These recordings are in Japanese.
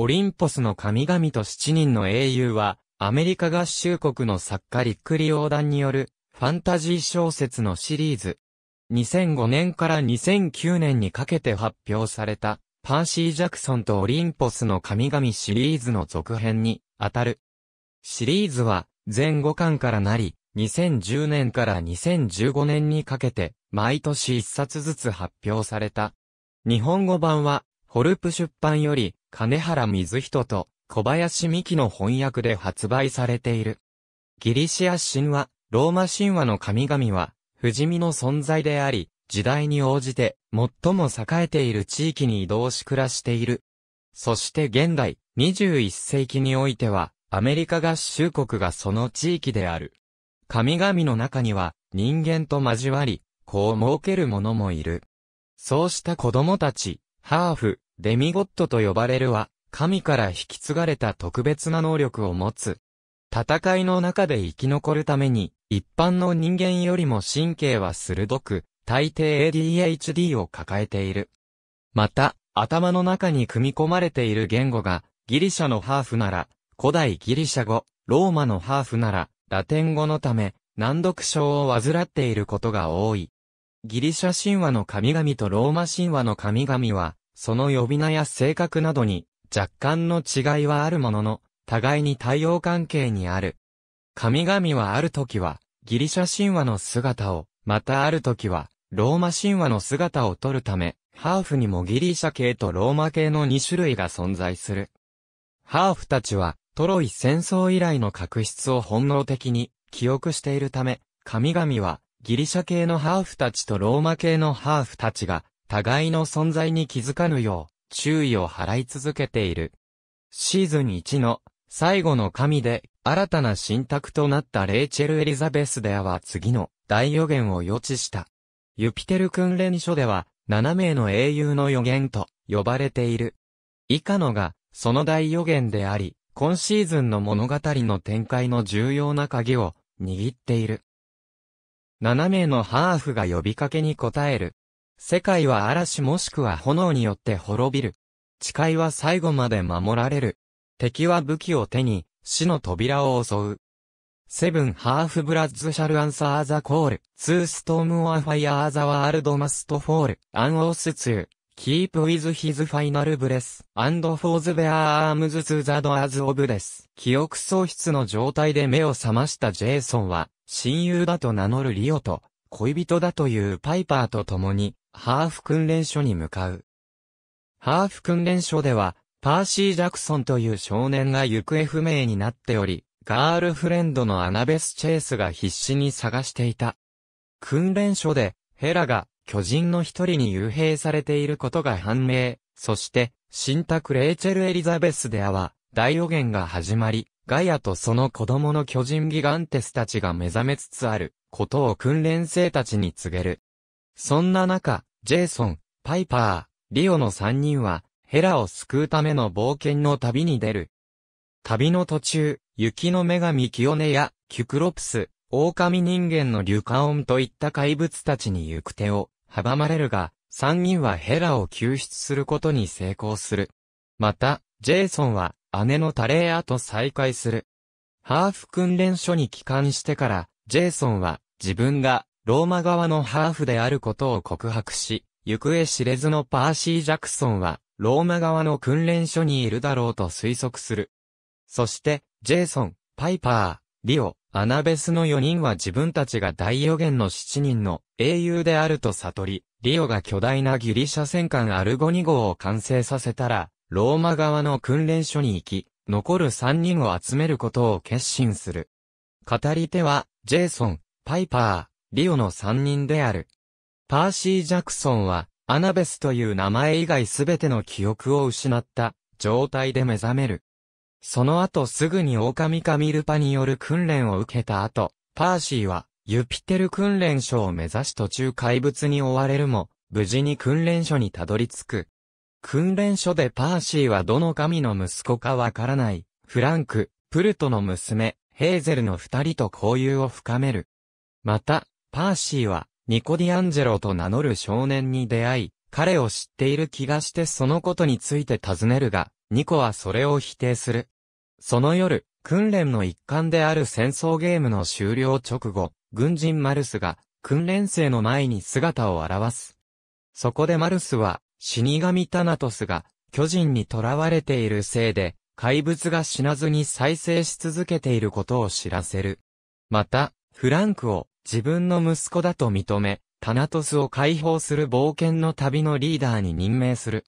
オリンポスの神々と7人の英雄は、アメリカ合衆国の作家リック・リオーダンによる、ファンタジー小説のシリーズ。2005年から2009年にかけて発表された、パーシー・ジャクソンとオリンポスの神々シリーズの続編に、当たる。シリーズは、全5巻からなり、2010年から2015年にかけて、毎年1冊ずつ発表された。日本語版は、ホルプ出版より、金原水人と小林美希の翻訳で発売されている。ギリシア神話、ローマ神話の神々は、不死身の存在であり、時代に応じて、最も栄えている地域に移動し暮らしている。そして現代、21世紀においては、アメリカ合衆国がその地域である。神々の中には、人間と交わり、子を設ける者もいる。そうした子供たち、ハーフ、デミゴットと呼ばれるは、神から引き継がれた特別な能力を持つ。戦いの中で生き残るために、一般の人間よりも神経は鋭く、大抵 ADHD を抱えている。また、頭の中に組み込まれている言語が、ギリシャのハーフなら、古代ギリシャ語、ローマのハーフなら、ラテン語のため、難読症を患っていることが多い。ギリシャ神話の神々とローマ神話の神々は、その呼び名や性格などに若干の違いはあるものの、互いに対応関係にある。神々はある時はギリシャ神話の姿を、またある時はローマ神話の姿を取るため、ハーフにもギリシャ系とローマ系の2種類が存在する。ハーフたちはトロイ戦争以来の確執を本能的に記憶しているため、神々はギリシャ系のハーフたちとローマ系のハーフたちが互いの存在に気づかぬよう、注意を払い続けている。シーズン1の最後の神で、新たな信託となったレイチェル・エリザベスデアは次の大予言を予知した。ユピテル訓練所では、7名の英雄の予言と呼ばれている。以下のが、その大予言であり、今シーズンの物語の展開の重要な鍵を握っている。7名のハーフが呼びかけに応える。世界は嵐もしくは炎によって滅びる。誓いは最後まで守られる。敵は武器を手に、死の扉を襲う。セブンハーフブラッズシャルアンサーザコール、ツーストームオアファイアーザワールドマストフォール、アンオースツー、キープウィズヒズファイナルブレス、アンドフォーズベアーアームズツーザドアーズオブデス。記憶喪失の状態で目を覚ましたジェイソンは、親友だと名乗るリオと、恋人だというパイパーと共に、ハーフ訓練所に向かう。ハーフ訓練所では、パーシー・ジャクソンという少年が行方不明になっており、ガールフレンドのアナベス・チェイスが必死に探していた。訓練所で、ヘラが巨人の一人に幽閉されていることが判明。そして、新宅レイチェル・エリザベス・では、大予言が始まり、ガヤとその子供の巨人ギガンテスたちが目覚めつつある、ことを訓練生たちに告げる。そんな中、ジェイソン、パイパー、リオの3人は、ヘラを救うための冒険の旅に出る。旅の途中、雪の女神キヨネや、キュクロプス、狼人間のリュカオンといった怪物たちに行く手を阻まれるが、3人はヘラを救出することに成功する。また、ジェイソンは姉のタレーアと再会する。ハーフ訓練所に帰還してから、ジェイソンは自分がローマ側のハーフであることを告白し、行方知れずのパーシー・ジャクソンは、ローマ側の訓練所にいるだろうと推測する。そして、ジェイソン、パイパー、リオ、アナベスの4人は自分たちが大予言の7人の英雄であると悟り、リオが巨大なギリシャ戦艦アルゴ2号を完成させたら、ローマ側の訓練所に行き、残る3人を集めることを決心する。語り手は、ジェイソン、パイパー、リオの3人である。パーシー・ジャクソンは、アナベスという名前以外すべての記憶を失った状態で目覚める。その後すぐに狼カミルパによる訓練を受けた後、パーシーはユピテル訓練所を目指し途中怪物に追われるも、無事に訓練所にたどり着く。訓練所でパーシーはどの神の息子かわからない、フランク、プルトの娘、ヘーゼルの二人と交友を深める。また、パーシーは、ニコディアンジェロと名乗る少年に出会い、彼を知っている気がしてそのことについて尋ねるが、ニコはそれを否定する。その夜、訓練の一環である戦争ゲームの終了直後、軍人マルスが訓練生の前に姿を現す。そこでマルスは死神タナトスが巨人に囚われているせいで怪物が死なずに再生し続けていることを知らせる。また、フランクを自分の息子だと認め、タナトスを解放する冒険の旅のリーダーに任命する。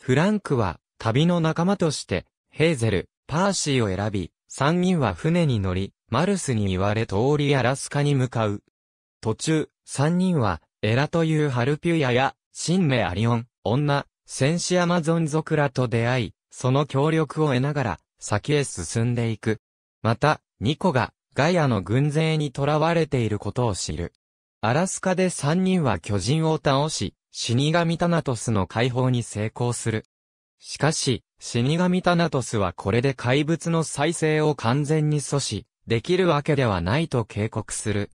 フランクは、旅の仲間として、ヘーゼル、パーシーを選び、三人は船に乗り、マルスに言われ通りアラスカに向かう。途中、三人は、エラというハルピュヤや、神メアリオン、女、戦士アマゾン族らと出会い、その協力を得ながら、先へ進んでいく。また、ニコが、ガイアの軍勢に囚われていることを知る。アラスカで3人は巨人を倒し、死神タナトスの解放に成功する。しかし、死神タナトスはこれで怪物の再生を完全に阻止、できるわけではないと警告する。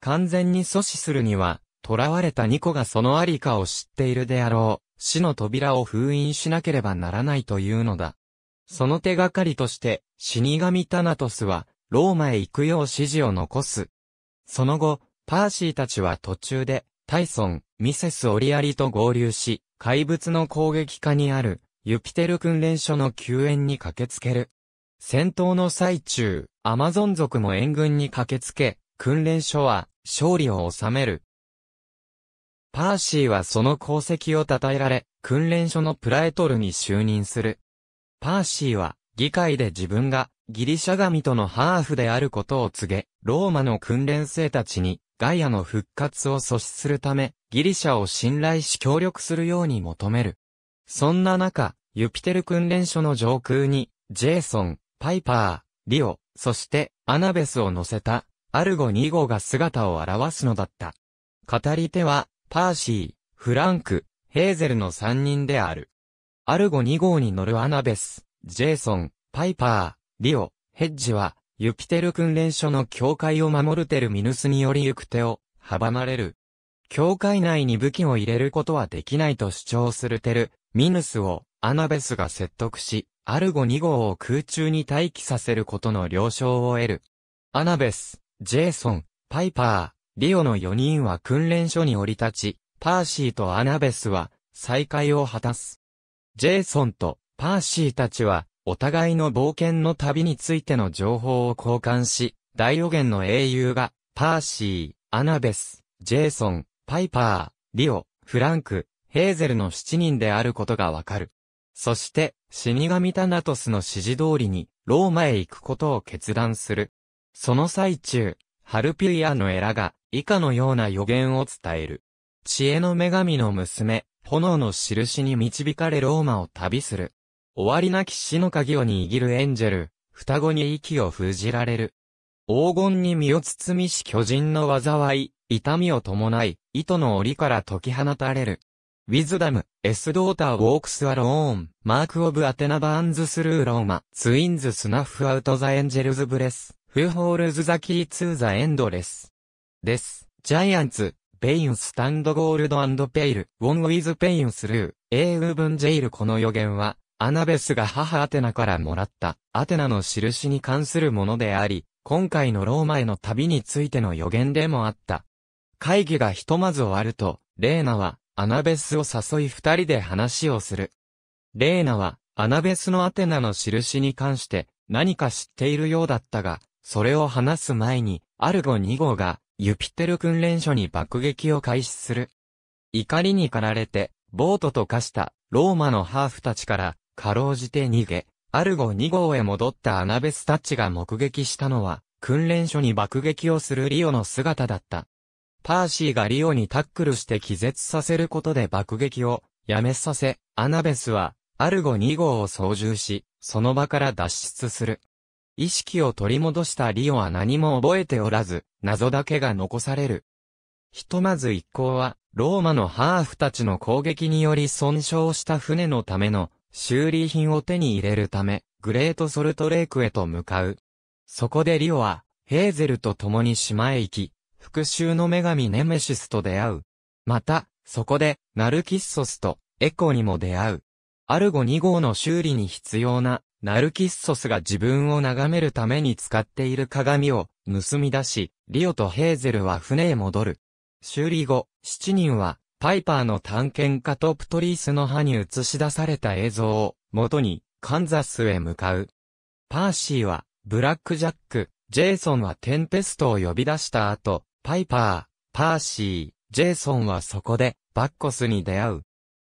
完全に阻止するには、囚われたニコがそのありかを知っているであろう、死の扉を封印しなければならないというのだ。その手がかりとして、死神タナトスは、ローマへ行くよう指示を残す。その後、パーシーたちは途中で、タイソン、ミセス・オリアリと合流し、怪物の攻撃下にある、ユピテル訓練所の救援に駆けつける。戦闘の最中、アマゾン族も援軍に駆けつけ、訓練所は勝利を収める。パーシーはその功績を称えられ、訓練所のプラエトルに就任する。パーシーは議会で自分がギリシャ神とのハーフであることを告げ、ローマの訓練生たちに、ガイアの復活を阻止するため、ギリシャを信頼し協力するように求める。そんな中、ユピテル訓練所の上空に、ジェイソン、パイパー、リオ、そしてアナベスを乗せた、アルゴ2号が姿を現すのだった。語り手は、パーシー、フランク、ヘーゼルの3人である。アルゴ2号に乗るアナベス、ジェイソン、パイパー、リオ、ヘッジは、ユピテル訓練所の境界を守るテルミヌスにより行く手を阻まれる。境界内に武器を入れることはできないと主張するテル、ミヌスをアナベスが説得し、アルゴ2号を空中に待機させることの了承を得る。アナベス、ジェイソン、パイパー、リオの4人は訓練所に降り立ち、パーシーとアナベスは再会を果たす。ジェイソンとパーシーたちはお互いの冒険の旅についての情報を交換し、大予言の英雄が、パーシー、アナベス、ジェイソン、パイパー、リオ、フランク、ヘーゼルの7人であることがわかる。そして、死神タナトスの指示通りに、ローマへ行くことを決断する。その最中、ハルピュイアのエラが、以下のような予言を伝える。知恵の女神の娘、炎の印に導かれローマを旅する。終わりなき死の鍵を握るエンジェル、双子に息を封じられる。黄金に身を包みし巨人の災い、痛みを伴い、糸の檻から解き放たれる。ウィズダム、エスドーターウォークスアローン、マークオブアテナバーンズスルーローマ、ツインズスナッフアウトザエンジェルズブレス、フーホールズザキーツーザエンドレス。です。ジャイアンツ、ペインスタンドゴールドペイル、ウォンウィズペインスルー、エーウーブンジェイルこの予言は、アナベスが母アテナからもらった、アテナの印に関するものであり、今回のローマへの旅についての予言でもあった。会議がひとまず終わると、レーナは、アナベスを誘い二人で話をする。レーナは、アナベスのアテナの印に関して、何か知っているようだったが、それを話す前に、アルゴ2号が、ユピテル訓練所に爆撃を開始する。怒りに駆られて、ボートと化した、ローマのハーフたちから、かろうじて逃げ、アルゴ2号へ戻ったアナベスタッチが目撃したのは、訓練所に爆撃をするリオの姿だった。パーシーがリオにタックルして気絶させることで爆撃をやめさせ、アナベスは、アルゴ2号を操縦し、その場から脱出する。意識を取り戻したリオは何も覚えておらず、謎だけが残される。ひとまず一行は、ローマのハーフたちの攻撃により損傷した船のための修理品を手に入れるため、グレートソルトレイクへと向かう。そこでリオは、ヘーゼルと共に島へ行き、復讐の女神ネメシスと出会う。また、そこで、ナルキッソスと、エコにも出会う。アルゴ2号の修理に必要な、ナルキッソスが自分を眺めるために使っている鏡を盗み出し、リオとヘーゼルは船へ戻る。修理後、7人はパイパーの探検家とプトリースの歯に映し出された映像を、元に、カンザスへ向かう。パーシーは、ブラックジャック、ジェイソンはテンペストを呼び出した後、パイパー、パーシー、ジェイソンはそこで、バッコスに出会う。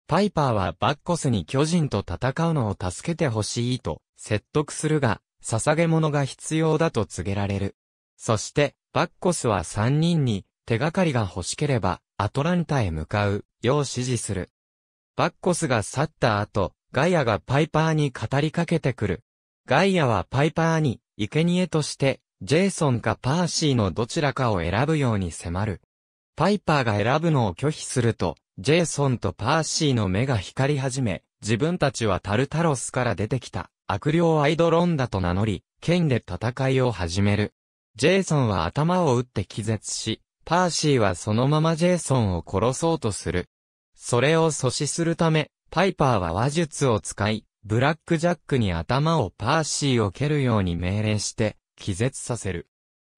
パイパーはバッコスに巨人と戦うのを助けてほしいと説得するが、捧げ物が必要だと告げられる。そして、バッコスは3人に手がかりが欲しければアトランタへ向かう、よう指示する。バッコスが去った後、ガイアがパイパーに語りかけてくる。ガイアはパイパーに、生贄として、ジェイソンかパーシーのどちらかを選ぶように迫る。パイパーが選ぶのを拒否すると、ジェイソンとパーシーの目が光り始め、自分たちはタルタロスから出てきた、悪霊アイドロンダと名乗り、剣で戦いを始める。ジェイソンは頭を打って気絶し、パーシーはそのままジェイソンを殺そうとする。それを阻止するため、パイパーは話術を使い、ブラックジャックに頭をパーシーを蹴るように命令して、気絶させる。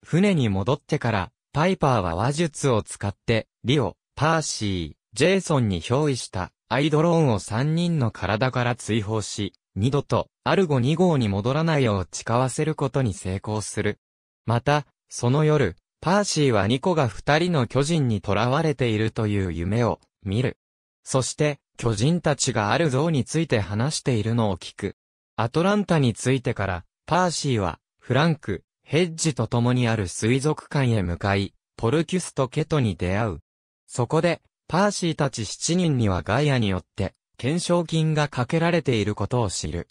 船に戻ってから、パイパーは話術を使って、リオ、パーシー、ジェイソンに憑依したアイドローンを3人の体から追放し、二度とアルゴ2号に戻らないよう誓わせることに成功する。また、その夜、パーシーはニコが二人の巨人に囚われているという夢を見る。そして、巨人たちがある像について話しているのを聞く。アトランタについてから、パーシーは、フランク、ヘッジと共にある水族館へ向かい、ポルキュスとケトに出会う。そこで、パーシーたち七人にはガイアによって、懸賞金がかけられていることを知る。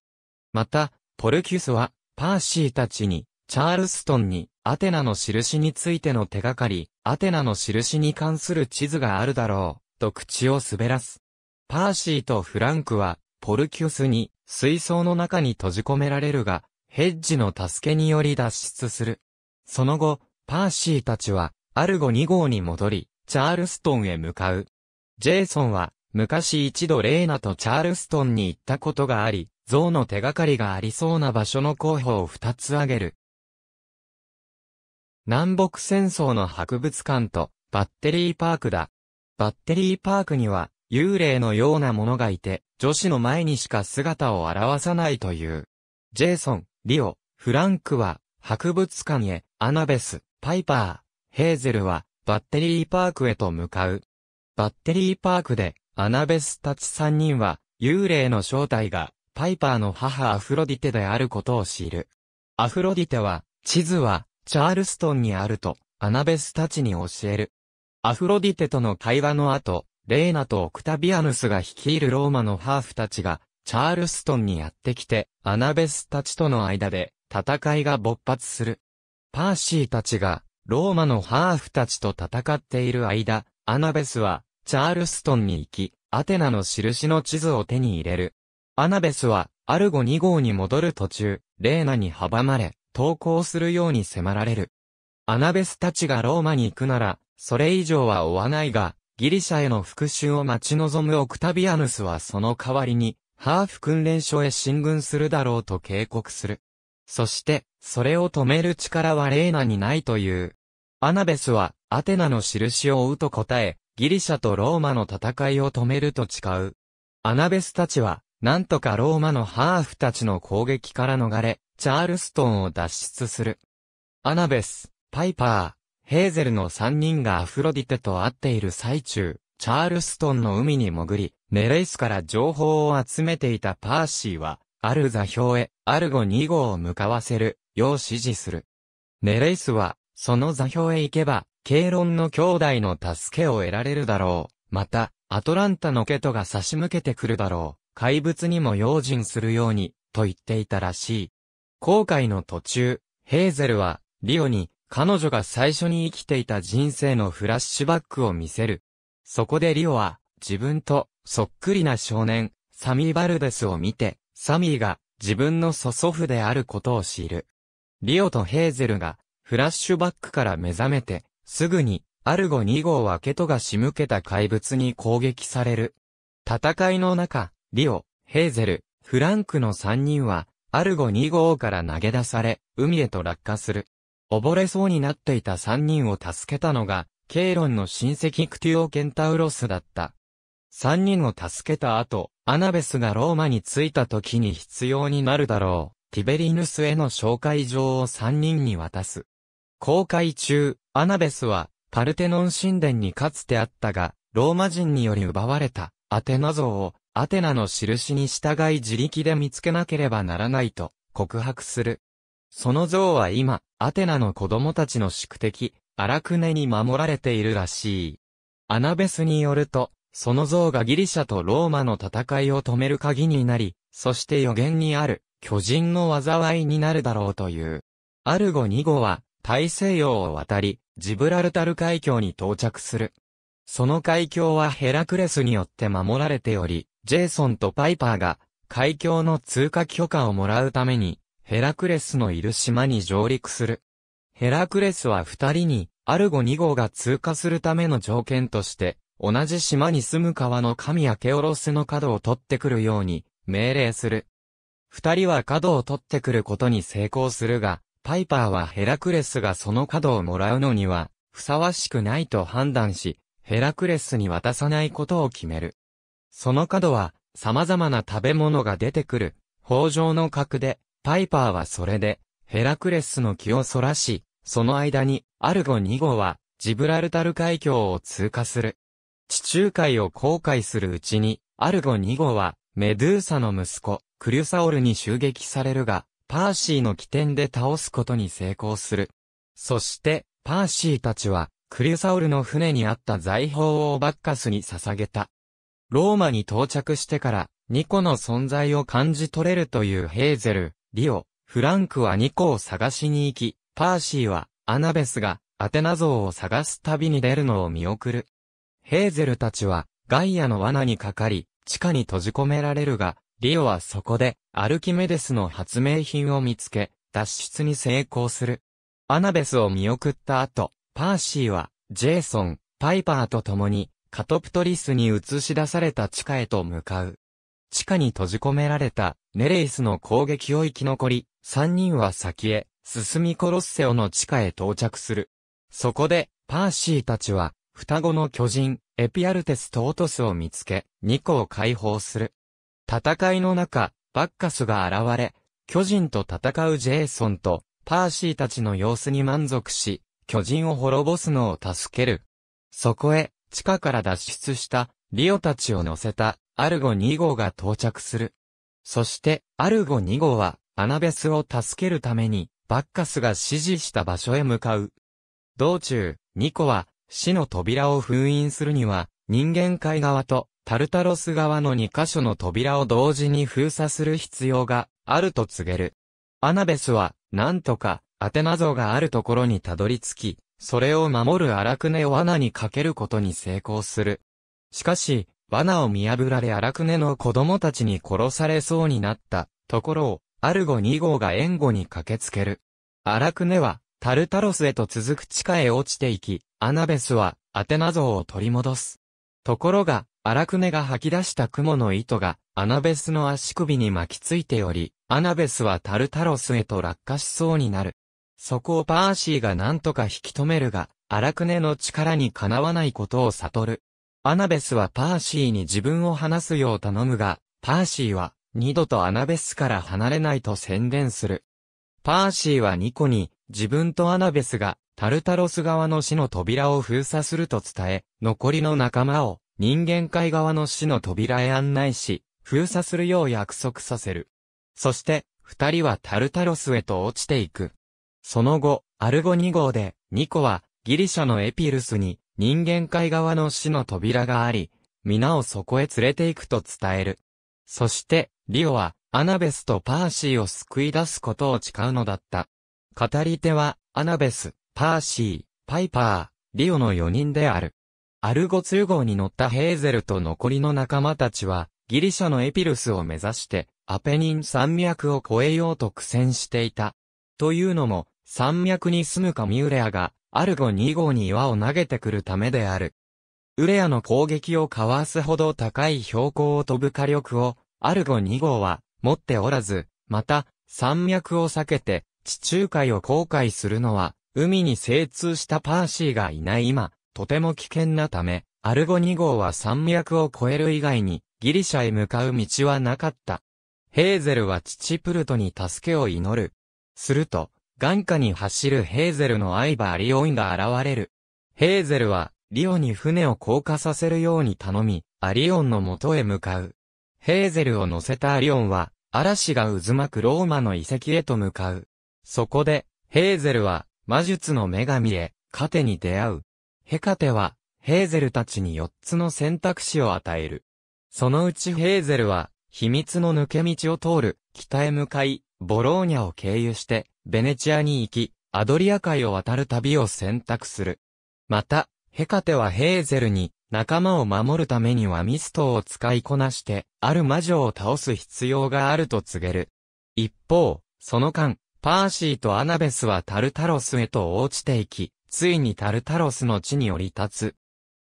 また、ポルキュスは、パーシーたちに、チャールストンに、アテナの印についての手がかり、アテナの印に関する地図があるだろう、と口を滑らす。パーシーとフランクは、ポルキュスに、水槽の中に閉じ込められるが、ヘッジの助けにより脱出する。その後、パーシーたちは、アルゴ2号に戻り、チャールストンへ向かう。ジェイソンは、昔一度レーナとチャールストンに行ったことがあり、像の手がかりがありそうな場所の候補を二つ挙げる。南北戦争の博物館とバッテリーパークだ。バッテリーパークには幽霊のようなものがいて、女子の前にしか姿を現さないという。ジェイソン、リオ、フランクは博物館へ、アナベス、パイパー、ヘーゼルはバッテリーパークへと向かう。バッテリーパークでアナベスたち3人は幽霊の正体がパイパーの母アフロディテであることを知る。アフロディテは、地図は、チャールストンにあると、アナベスたちに教える。アフロディテとの会話の後、レーナとオクタビアヌスが率いるローマのハーフたちが、チャールストンにやってきて、アナベスたちとの間で、戦いが勃発する。パーシーたちが、ローマのハーフたちと戦っている間、アナベスは、チャールストンに行き、アテナの印の地図を手に入れる。アナベスは、アルゴ2号に戻る途中、レーナに阻まれ、投降するように迫られる。アナベスたちがローマに行くなら、それ以上は追わないが、ギリシャへの復讐を待ち望むオクタビアヌスはその代わりに、ハーフ訓練所へ進軍するだろうと警告する。そして、それを止める力はレーナにないという。アナベスは、アテナの印を追うと答え、ギリシャとローマの戦いを止めると誓う。アナベスたちは、なんとかローマのハーフたちの攻撃から逃れ、チャールストンを脱出する。アナベス、パイパー、ヘーゼルの3人がアフロディテと会っている最中、チャールストンの海に潜り、ネレイスから情報を集めていたパーシーは、ある座標へ、アルゴ2号を向かわせる、よう指示する。ネレイスは、その座標へ行けば、ケイロンの兄弟の助けを得られるだろう。また、アトランタのケトが差し向けてくるだろう。怪物にも用心するように、と言っていたらしい。航海の途中、ヘーゼルは、リオに、彼女が最初に生きていた人生のフラッシュバックを見せる。そこでリオは、自分と、そっくりな少年、サミー・バルデスを見て、サミーが、自分の祖祖父であることを知る。リオとヘーゼルが、フラッシュバックから目覚めて、すぐに、アルゴ2号はケトが仕向けた怪物に攻撃される。戦いの中、リオ、ヘーゼル、フランクの3人は、アルゴ2号から投げ出され、海へと落下する。溺れそうになっていた3人を助けたのが、ケイロンの親戚クティオ・ケンタウロスだった。3人を助けた後、アナベスがローマに着いた時に必要になるだろう。ティベリヌスへの紹介状を3人に渡す。公開中、アナベスは、パルテノン神殿にかつてあったが、ローマ人により奪われた、アテナ像をアテナの印に従い自力で見つけなければならないと告白する。その像は今、アテナの子供たちの宿敵、荒くねに守られているらしい。アナベスによると、その像がギリシャとローマの戦いを止める鍵になり、そして予言にある、巨人の災いになるだろうという。アルゴ2号は、大西洋を渡り、ジブラルタル海峡に到着する。その海峡はヘラクレスによって守られており、ジェイソンとパイパーが、海峡の通過許可をもらうために、ヘラクレスのいる島に上陸する。ヘラクレスは二人に、アルゴ2号が通過するための条件として、同じ島に住む川の神やケオロスの角を取ってくるように、命令する。二人は角を取ってくることに成功するが、パイパーはヘラクレスがその角をもらうのには、ふさわしくないと判断し、ヘラクレスに渡さないことを決める。その角は、様々な食べ物が出てくる、法上の角で、パイパーはそれで、ヘラクレスの気をそらし、その間に、アルゴ2号は、ジブラルタル海峡を通過する。地中海を航海するうちに、アルゴ2号は、メドゥーサの息子、クリュサオルに襲撃されるが、パーシーの起点で倒すことに成功する。そして、パーシーたちは、クリュサオルの船にあった財宝をバッカスに捧げた。ローマに到着してから、ニコの存在を感じ取れるというヘーゼル、リオ、フランクはニコを探しに行き、パーシーは、アナベスが、アテナ像を探す旅に出るのを見送る。ヘーゼルたちは、ガイアの罠にかかり、地下に閉じ込められるが、リオはそこで、アルキメデスの発明品を見つけ、脱出に成功する。アナベスを見送った後、パーシーは、ジェイソン、パイパーと共に、カトプトリスに映し出された地下へと向かう。地下に閉じ込められたネレイスの攻撃を生き残り、三人は先へ、進みコロッセオの地下へ到着する。そこで、パーシーたちは、双子の巨人、エピアルテスとオトスを見つけ、二個を解放する。戦いの中、バッカスが現れ、巨人と戦うジェイソンと、パーシーたちの様子に満足し、巨人を滅ぼすのを助ける。そこへ、地下から脱出したリオたちを乗せたアルゴ2号が到着する。そしてアルゴ2号はアナベスを助けるためにバッカスが指示した場所へ向かう。道中、ニコは死の扉を封印するには人間界側とタルタロス側の2箇所の扉を同時に封鎖する必要があると告げる。アナベスは、なんとか、アテナ像があるところにたどり着き、それを守る荒くねを罠にかけることに成功する。しかし、罠を見破られ荒くねの子供たちに殺されそうになったところを、アルゴ2号が援護に駆けつける。荒くねは、タルタロスへと続く地下へ落ちていき、アナベスは、アテナ像を取り戻す。ところが、荒くねが吐き出した雲の糸が、アナベスの足首に巻きついており、アナベスはタルタロスへと落下しそうになる。そこをパーシーが何とか引き止めるが、荒くねの力にかなわないことを悟る。アナベスはパーシーに自分を話すよう頼むが、パーシーは、二度とアナベスから離れないと宣伝する。パーシーはニコに、自分とアナベスが、タルタロス側の死の扉を封鎖すると伝え、残りの仲間を、人間界側の死の扉へ案内し、封鎖するよう約束させる。そして、二人はタルタロスへと落ちていく。その後、アルゴ2号で、ニコは、ギリシャのエピルスに、人間界側の死の扉があり、皆をそこへ連れて行くと伝える。そして、リオは、アナベスとパーシーを救い出すことを誓うのだった。語り手は、アナベス、パーシー、パイパー、リオの4人である。アルゴ2号に乗ったヘーゼルと残りの仲間たちは、ギリシャのエピルスを目指して、アペニン山脈を越えようと苦戦していた。というのも、山脈に住むカミウレアが、アルゴ2号に岩を投げてくるためである。ウレアの攻撃をかわすほど高い標高を飛ぶ火力を、アルゴ2号は持っておらず、また、山脈を避けて、地中海を航海するのは、海に精通したパーシーがいない今、とても危険なため、アルゴ2号は山脈を越える以外に、ギリシャへ向かう道はなかった。ヘーゼルは父プルトに助けを祈る。すると、眼下に走るヘーゼルの相場リオインが現れる。ヘーゼルは、リオに船を降下させるように頼み、アリオンの元へ向かう。ヘーゼルを乗せたアリオンは、嵐が渦巻くローマの遺跡へと向かう。そこで、ヘーゼルは、魔術の女神へ、カテに出会う。ヘカテは、ヘーゼルたちに4つの選択肢を与える。そのうちヘーゼルは、秘密の抜け道を通る、北へ向かい、ボローニャを経由して、ベネチアに行き、アドリア海を渡る旅を選択する。また、ヘカテはヘーゼルに、仲間を守るためにはミストを使いこなして、ある魔女を倒す必要があると告げる。一方、その間、パーシーとアナベスはタルタロスへと落ちていき、ついにタルタロスの地に降り立つ。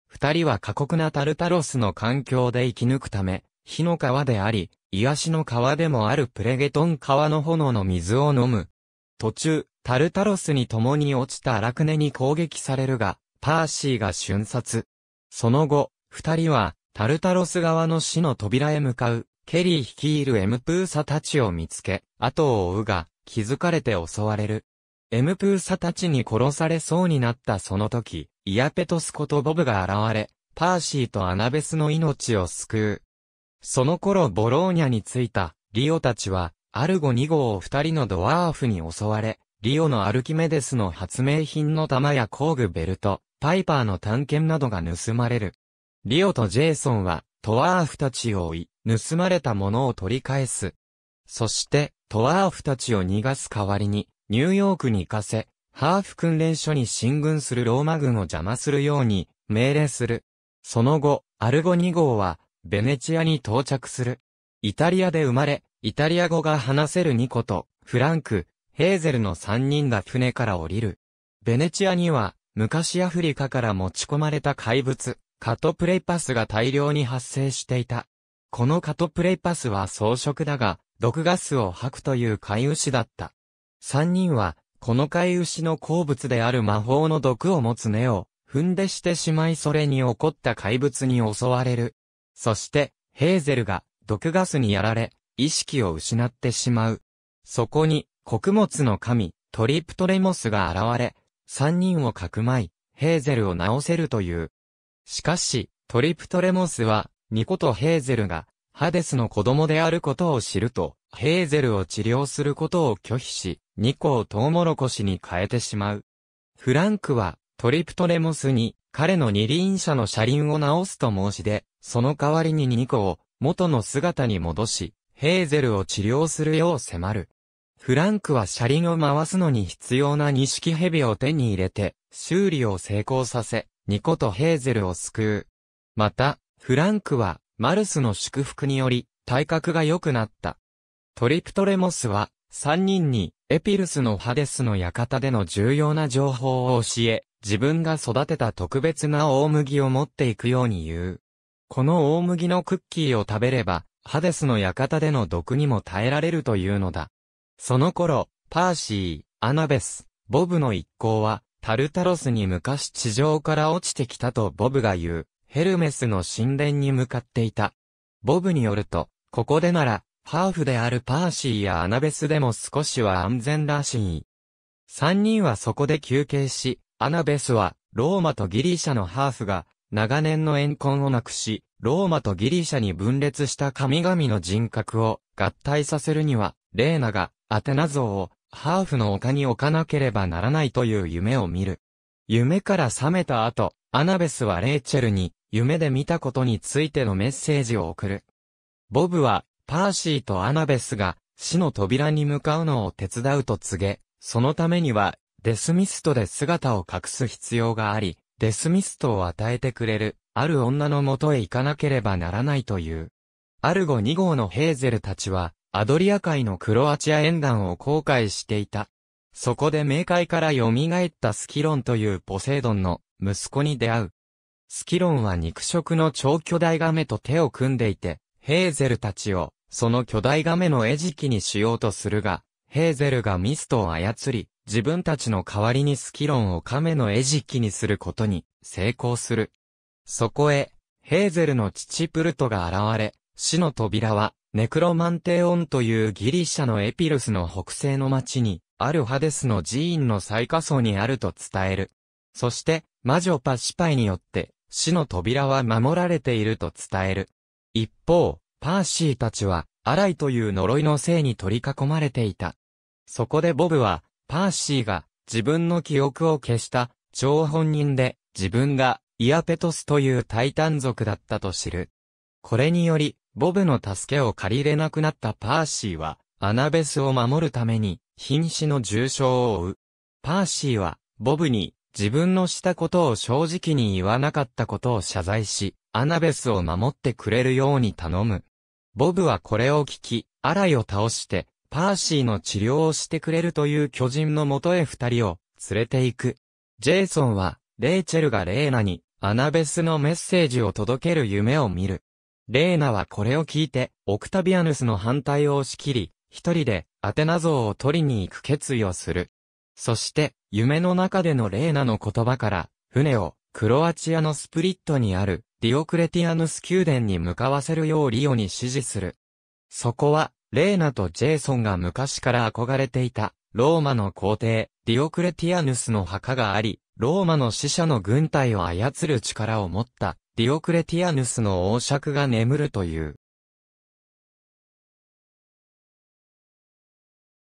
二人は過酷なタルタロスの環境で生き抜くため、火の川であり、癒しの川でもあるプレゲトン川の炎の水を飲む。途中、タルタロスに共に落ちたラクネに攻撃されるが、パーシーが瞬殺。その後、二人は、タルタロス側の死の扉へ向かう、ケリー率いるエムプーサたちを見つけ、後を追うが、気づかれて襲われる。エムプーサたちに殺されそうになったその時、イアペトスことボブが現れ、パーシーとアナベスの命を救う。その頃ボローニャに着いた、リオたちは、アルゴ2号を二人のドワーフに襲われ、リオのアルキメデスの発明品の弾や工具ベルト、パイパーの探検などが盗まれる。リオとジェイソンは、トワーフたちを追い、盗まれたものを取り返す。そして、トワーフたちを逃がす代わりに、ニューヨークに行かせ、ハーフ訓練所に進軍するローマ軍を邪魔するように、命令する。その後、アルゴ2号は、ベネチアに到着する。イタリアで生まれ、イタリア語が話せるニコと、フランク、ヘーゼルの三人が船から降りる。ベネチアには、昔アフリカから持ち込まれた怪物、カトプレイパスが大量に発生していた。このカトプレイパスは草食だが、毒ガスを吐くという飼い牛だった。三人は、この飼い牛の好物である魔法の毒を持つ根を、踏んでしてしまいそれに起こった怪物に襲われる。そして、ヘーゼルが、毒ガスにやられ、意識を失ってしまう。そこに、穀物の神、トリプトレモスが現れ、三人をかくまい、ヘーゼルを治せるという。しかし、トリプトレモスは、ニコとヘーゼルが、ハデスの子供であることを知ると、ヘーゼルを治療することを拒否し、ニコをトウモロコシに変えてしまう。フランクは、トリプトレモスに、彼の二輪車の車輪を直すと申し出、その代わりにニコを、元の姿に戻し、ヘーゼルを治療するよう迫る。フランクは車輪を回すのに必要な二シ蛇を手に入れて、修理を成功させ、ニコとヘーゼルを救う。また、フランクは、マルスの祝福により、体格が良くなった。トリプトレモスは、三人に、エピルスのハデスの館での重要な情報を教え、自分が育てた特別な大麦を持っていくように言う。この大麦のクッキーを食べれば、ハデスの館での毒にも耐えられるというのだ。その頃、パーシー、アナベス、ボブの一行は、タルタロスに昔地上から落ちてきたとボブが言う、ヘルメスの神殿に向かっていた。ボブによると、ここでなら、ハーフであるパーシーやアナベスでも少しは安全らしい。三人はそこで休憩し、アナベスは、ローマとギリシャのハーフが、長年の怨恨をなくし、ローマとギリシャに分裂した神々の人格を合体させるには、レーナがアテナ像をハーフの丘に置かなければならないという夢を見る。夢から覚めた後、アナベスはレイチェルに夢で見たことについてのメッセージを送る。ボブはパーシーとアナベスが死の扉に向かうのを手伝うと告げ、そのためにはデスミストで姿を隠す必要があり、デスミストを与えてくれる、ある女のもとへ行かなければならないという。アルゴ2号のヘーゼルたちは、アドリア海のクロアチア沿岸を後悔していた。そこで冥界から蘇ったスキロンというポセイドンの息子に出会う。スキロンは肉食の超巨大ガメと手を組んでいて、ヘーゼルたちを、その巨大ガメの餌食にしようとするが、ヘーゼルがミストを操り、自分たちの代わりにスキロンを亀の餌食にすることに成功する。そこへ、ヘーゼルの父プルトが現れ、死の扉は、ネクロマンテオンというギリシャのエピルスの北西の町に、あるハデスの寺院の最下層にあると伝える。そして、魔女パシパイによって、死の扉は守られていると伝える。一方、パーシーたちは、アライという呪いのせいに取り囲まれていた。そこでボブは、パーシーが自分の記憶を消した張本人で自分がイアペトスというタイタン族だったと知る。これにより、ボブの助けを借りれなくなったパーシーは、アナベスを守るために、瀕死の重傷を負う。パーシーは、ボブに、自分のしたことを正直に言わなかったことを謝罪し、アナベスを守ってくれるように頼む。ボブはこれを聞き、アライを倒して、パーシーの治療をしてくれるという巨人の元へ二人を連れて行く。ジェイソンは、レイチェルがレーナに、アナベスのメッセージを届ける夢を見る。レーナはこれを聞いて、オクタビアヌスの反対を押し切り、一人で、アテナ像を取りに行く決意をする。そして、夢の中でのレーナの言葉から、船を、クロアチアのスプリットにある、ディオクレティアヌス宮殿に向かわせるようリオに指示する。そこは、レーナとジェイソンが昔から憧れていた、ローマの皇帝、ディオクレティアヌスの墓があり、ローマの死者の軍隊を操る力を持った、ディオクレティアヌスの王爵が眠るという。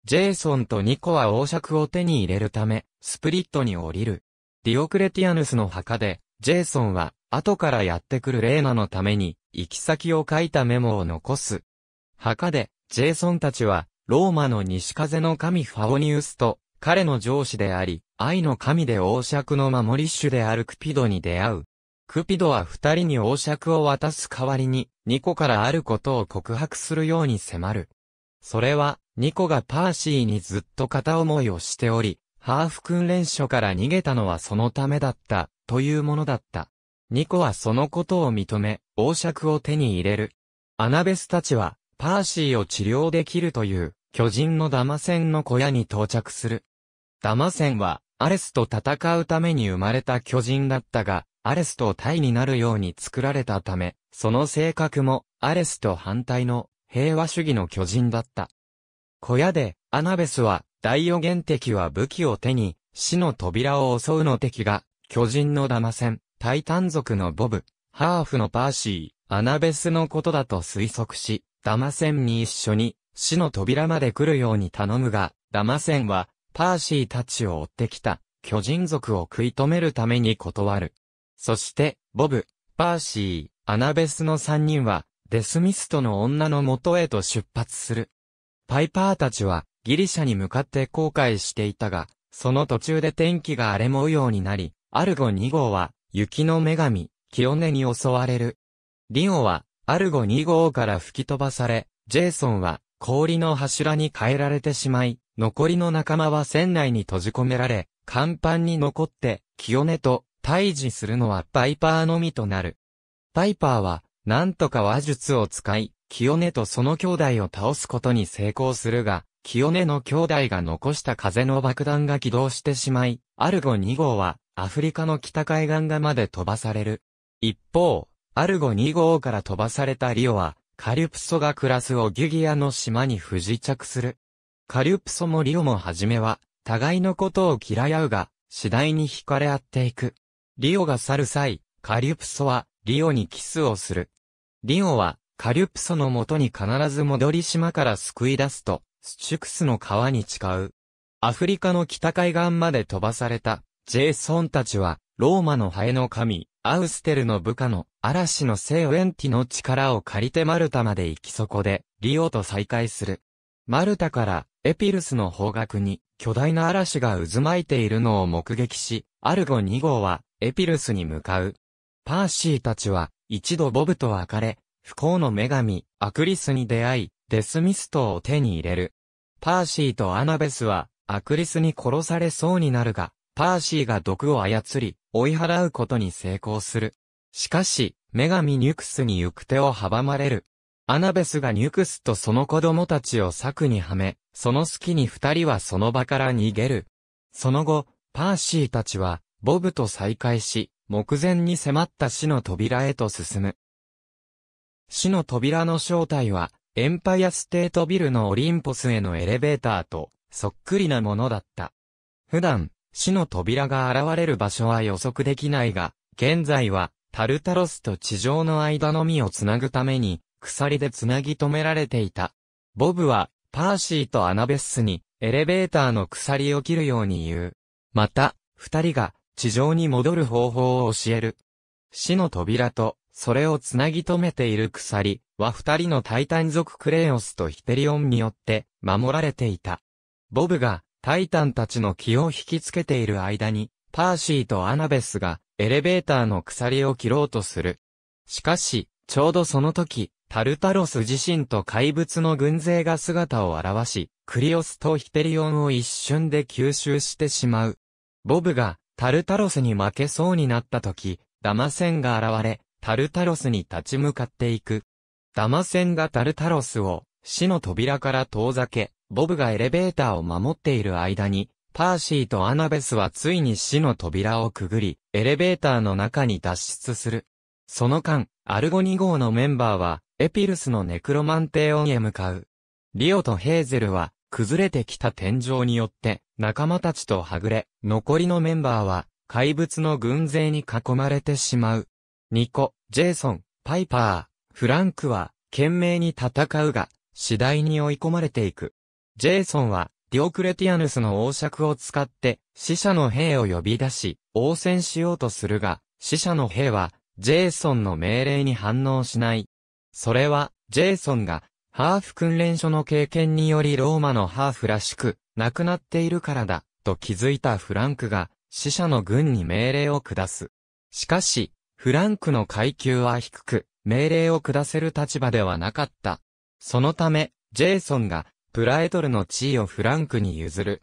ジェイソンとニコは王爵を手に入れるため、スプリットに降りる。ディオクレティアヌスの墓で、ジェイソンは、後からやってくるレーナのために、行き先を書いたメモを残す。墓で、ジェイソンたちは、ローマの西風の神ファオニウスと、彼の上司であり、愛の神で王爵の守り主であるクピドに出会う。クピドは二人に王爵を渡す代わりに、ニコからあることを告白するように迫る。それは、ニコがパーシーにずっと片思いをしており、ハーフ訓練所から逃げたのはそのためだった、というものだった。ニコはそのことを認め、王爵を手に入れる。アナベスたちは、パーシーを治療できるという、巨人のダマセンの小屋に到着する。ダマセンは、アレスと戦うために生まれた巨人だったが、アレスと対になるように作られたため、その性格も、アレスと反対の、平和主義の巨人だった。小屋で、アナベスは、大予言敵は武器を手に、死の扉を襲うの敵が、巨人のダマセン、タイタン族のボブ、ハーフのパーシー、アナベスのことだと推測し、ダマセンに一緒に死の扉まで来るように頼むが、ダマセンはパーシーたちを追ってきた巨人族を食い止めるために断る。そして、ボブ、パーシー、アナベスの三人はデスミストの女の元へと出発する。パイパーたちはギリシャに向かって後悔していたが、その途中で天気が荒れ模様になり、アルゴ2号は雪の女神、キオネに襲われる。リオはアルゴ2号から吹き飛ばされ、ジェイソンは氷の柱に変えられてしまい、残りの仲間は船内に閉じ込められ、甲板に残って、清音と対峙するのはパイパーのみとなる。パイパーは、なんとか話術を使い、清音とその兄弟を倒すことに成功するが、清音の兄弟が残した風の爆弾が起動してしまい、アルゴ2号はアフリカの北海岸側まで飛ばされる。一方、アルゴ2号から飛ばされたリオは、カリュプソが暮らすオギュギアの島に不時着する。カリュプソもリオも初めは、互いのことを嫌い合うが、次第に惹かれ合っていく。リオが去る際、カリュプソは、リオにキスをする。リオは、カリュプソの元に必ず戻り島から救い出すと、スチュクスの川に誓う。アフリカの北海岸まで飛ばされた、ジェイソンたちは、ローマのハエの神、アウステルの部下の嵐の聖ウェンティの力を借りてマルタまで行きそこでリオと再会する。マルタからエピルスの方角に巨大な嵐が渦巻いているのを目撃し、アルゴ2号はエピルスに向かう。パーシーたちは一度ボブと別れ、不幸の女神アクリスに出会い、デスミストを手に入れる。パーシーとアナベスはアクリスに殺されそうになるが、パーシーが毒を操り、追い払うことに成功する。しかし、女神ニュクスに行く手を阻まれる。アナベスがニュクスとその子供たちを柵にはめ、その隙に二人はその場から逃げる。その後、パーシーたちは、ボブと再会し、目前に迫った死の扉へと進む。死の扉の正体は、エンパイアステートビルのオリンポスへのエレベーターと、そっくりなものだった。普段、死の扉が現れる場所は予測できないが、現在は、タルタロスと地上の間のみをつなぐために、鎖でつなぎ止められていた。ボブは、パーシーとアナベスに、エレベーターの鎖を切るように言う。また、二人が、地上に戻る方法を教える。死の扉と、それをつなぎ止めている鎖は二人のタイタン族クレオスとヒペリオンによって守られていた。ボブがタイタンたちの気を引きつけている間に、パーシーとアナベスがエレベーターの鎖を切ろうとする。しかし、ちょうどその時、タルタロス自身と怪物の軍勢が姿を現し、クリオスとヒテリオンを一瞬で吸収してしまう。ボブがタルタロスに負けそうになった時、ダマセンが現れ、タルタロスに立ち向かっていく。ダマセンがタルタロスを死の扉から遠ざけ、ボブがエレベーターを守っている間に、パーシーとアナベスはついに死の扉をくぐり、エレベーターの中に脱出する。その間、アルゴ2号のメンバーは、エピルスのネクロマンテオンへ向かう。リオとヘーゼルは、崩れてきた天井によって、仲間たちとはぐれ、残りのメンバーは、怪物の軍勢に囲まれてしまう。ニコ、ジェイソン、パイパー、フランクは、懸命に戦うが、次第に追い込まれていく。ジェイソンは、ディオクレティアヌスの王爵を使って、死者の兵を呼び出し、応戦しようとするが、死者の兵は、ジェイソンの命令に反応しない。それは、ジェイソンが、ハーフ訓練所の経験によりローマのハーフらしく、亡くなっているからだ、と気づいたフランクが、死者の軍に命令を下す。しかし、フランクの階級は低く、命令を下せる立場ではなかった。そのため、ジェイソンが、プラエトルの地位をフランクに譲る。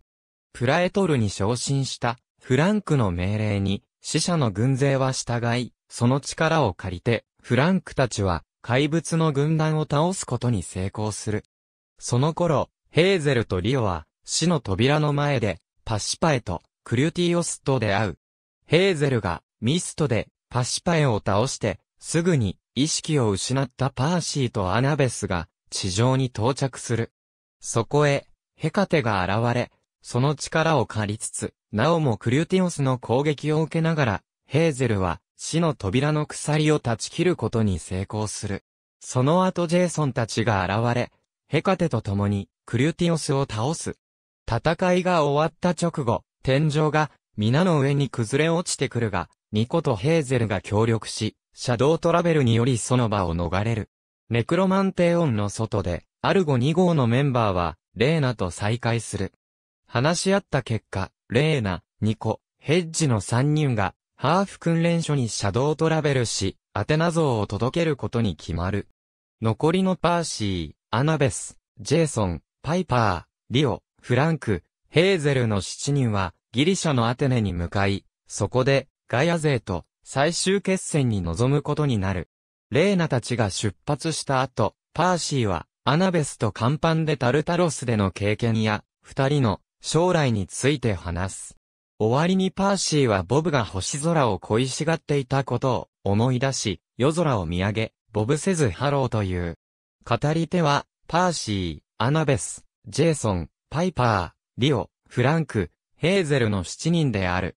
プラエトルに昇進した、フランクの命令に、死者の軍勢は従い、その力を借りて、フランクたちは、怪物の軍団を倒すことに成功する。その頃、ヘーゼルとリオは、死の扉の前で、パシパエと、クリュティオスと出会う。ヘーゼルが、ミストで、パシパエを倒して、すぐに、意識を失ったパーシーとアナベスが、地上に到着する。そこへ、ヘカテが現れ、その力を借りつつ、なおもクリュティオスの攻撃を受けながら、ヘーゼルは死の扉の鎖を断ち切ることに成功する。その後ジェイソンたちが現れ、ヘカテと共にクリュティオスを倒す。戦いが終わった直後、天井が皆の上に崩れ落ちてくるが、ニコとヘーゼルが協力し、シャドウトラベルによりその場を逃れる。ネクロマンテオンの外で、アルゴ2号のメンバーは、レーナと再会する。話し合った結果、レーナ、ニコ、ヘッジの3人が、ハーフ訓練所にシャドウトラベルし、アテナ像を届けることに決まる。残りのパーシー、アナベス、ジェイソン、パイパー、リオ、フランク、ヘーゼルの7人は、ギリシャのアテネに向かい、そこで、ガヤ勢と最終決戦に臨むことになる。レーナたちが出発した後、パーシーは、アナベスと甲板でタルタロスでの経験や、二人の将来について話す。終わりにパーシーはボブが星空を恋しがっていたことを思い出し、夜空を見上げ、ボブせずハローという。語り手は、パーシー、アナベス、ジェイソン、パイパー、リオ、フランク、ヘーゼルの7人である。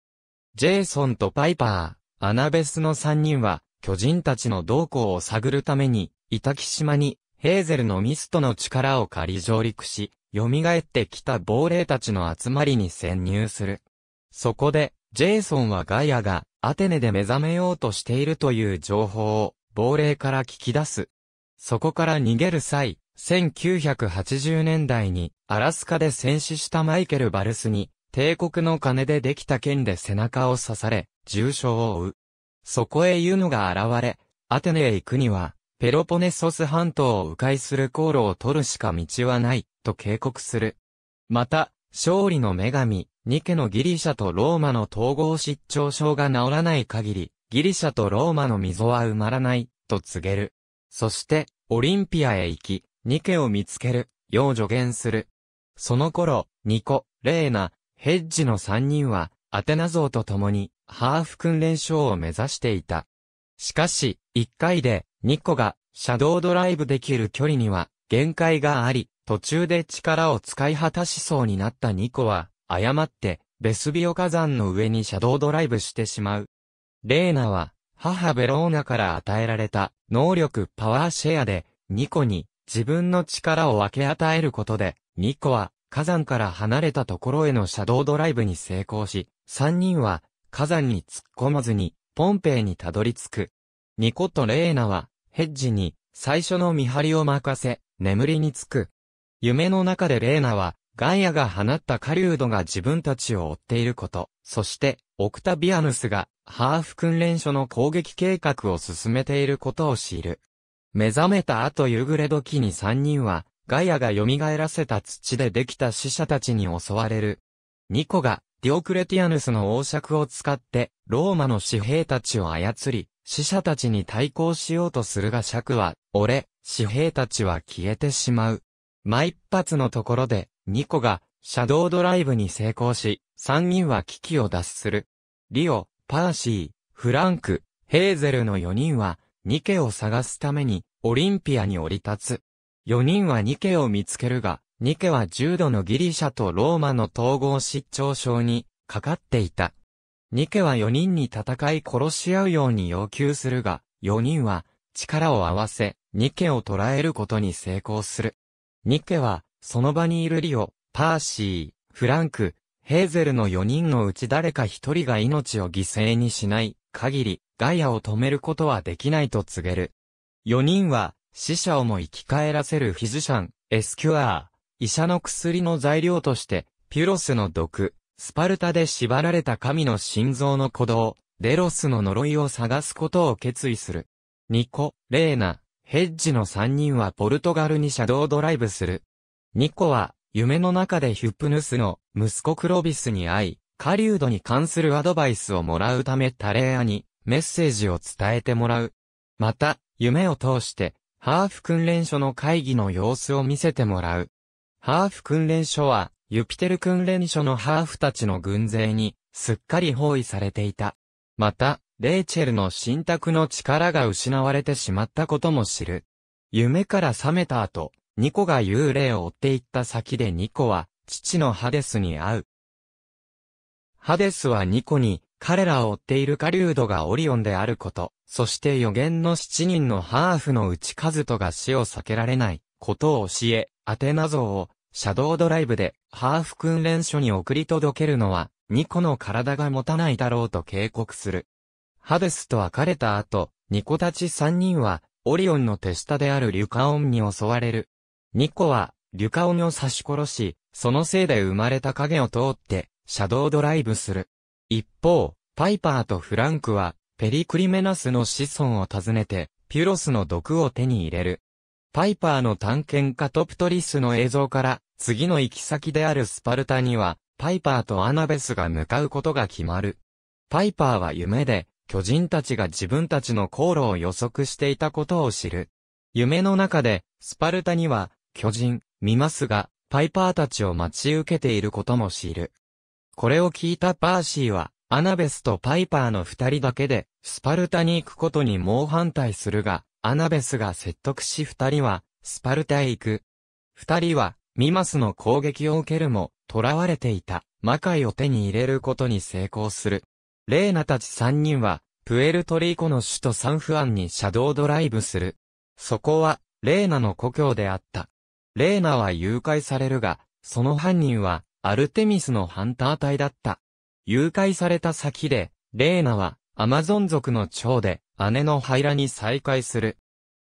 ジェイソンとパイパー、アナベスの3人は、巨人たちの動向を探るために、板木島に、ヘーゼルのミストの力を借り上陸し、蘇ってきた亡霊たちの集まりに潜入する。そこで、ジェイソンはガイアが、アテネで目覚めようとしているという情報を、亡霊から聞き出す。そこから逃げる際、1980年代に、アラスカで戦死したマイケル・バルスに、帝国の金でできた剣で背中を刺され、重傷を負う。そこへユヌが現れ、アテネへ行くには、ペロポネソス半島を迂回する航路を取るしか道はない、と警告する。また、勝利の女神、ニケのギリシャとローマの統合失調症が治らない限り、ギリシャとローマの溝は埋まらない、と告げる。そして、オリンピアへ行き、ニケを見つける、よう助言する。その頃、ニコ、レーナ、ヘッジの三人は、アテナ像と共に、ハーフ訓練賞を目指していた。しかし、1回でニコがシャドウドライブできる距離には限界があり、途中で力を使い果たしそうになったニコは、誤ってベスビオ火山の上にシャドウドライブしてしまう。レーナは、母ベローナから与えられた能力パワーシェアで、ニコに自分の力を分け与えることで、ニコは火山から離れたところへのシャドウドライブに成功し、三人は火山に突っ込まずに、ポンペイにたどり着く。ニコとレーナは、ヘッジに、最初の見張りを任せ、眠りにつく。夢の中でレーナは、ガイアが放った狩人が自分たちを追っていること、そして、オクタビアヌスが、ハーフ訓練所の攻撃計画を進めていることを知る。目覚めた後夕暮れ時に三人は、ガイアが蘇らせた土でできた死者たちに襲われる。ニコが、ディオクレティアヌスの王爵を使って、ローマの士兵たちを操り、死者たちに対抗しようとするが尺は、俺、士兵たちは消えてしまう。毎一発のところで、ニコが、シャドウドライブに成功し、三人は危機を脱する。リオ、パーシー、フランク、ヘーゼルの四人は、ニケを探すために、オリンピアに降り立つ。四人はニケを見つけるが、ニケは重度のギリシャとローマの統合失調症にかかっていた。ニケは4人に戦い殺し合うように要求するが、4人は力を合わせ、ニケを捕らえることに成功する。ニケは、その場にいるリオ、パーシー、フランク、ヘーゼルの4人のうち誰か1人が命を犠牲にしない限り、ガイアを止めることはできないと告げる。4人は、死者をも生き返らせるフィジシャン、エスキュアー、医者の薬の材料として、ピュロスの毒、スパルタで縛られた神の心臓の鼓動、デロスの呪いを探すことを決意する。ニコ、レーナ、ヘッジの3人はポルトガルにシャドウドライブする。ニコは、夢の中でヒュップヌスの息子クロビスに会い、カリードに関するアドバイスをもらうためタレーアにメッセージを伝えてもらう。また、夢を通して、ハーフ訓練所の会議の様子を見せてもらう。ハーフ訓練所は、ユピテル訓練所のハーフたちの軍勢に、すっかり包囲されていた。また、レイチェルの信託の力が失われてしまったことも知る。夢から覚めた後、ニコが幽霊を追っていった先でニコは、父のハデスに会う。ハデスはニコに、彼らを追っているカリュードがオリオンであること、そして予言の七人のハーフのうちカズトが死を避けられない、ことを教え、アテナ像を、シャドウドライブで、ハーフ訓練所に送り届けるのは、ニコの体が持たないだろうと警告する。ハデスと別れた後、ニコたち三人は、オリオンの手下であるリュカオンに襲われる。ニコは、リュカオンを刺し殺し、そのせいで生まれた影を通って、シャドウドライブする。一方、パイパーとフランクは、ペリクリメナスの子孫を訪ねて、ピュロスの毒を手に入れる。パイパーの探検家トプトリスの映像から、次の行き先であるスパルタには、パイパーとアナベスが向かうことが決まる。パイパーは夢で、巨人たちが自分たちの航路を予測していたことを知る。夢の中で、スパルタには、巨人、見ますが、パイパーたちを待ち受けていることも知る。これを聞いたパーシーは、アナベスとパイパーの二人だけで、スパルタに行くことに猛反対するが、アナベスが説得し二人は、スパルタへ行く。二人は、ミマスの攻撃を受けるも、囚われていた、魔界を手に入れることに成功する。レーナたち三人は、プエルトリコの首都サンフアンにシャドウドライブする。そこは、レーナの故郷であった。レーナは誘拐されるが、その犯人は、アルテミスのハンター隊だった。誘拐された先で、レーナは、アマゾン族の長で、姉のハイラに再会する。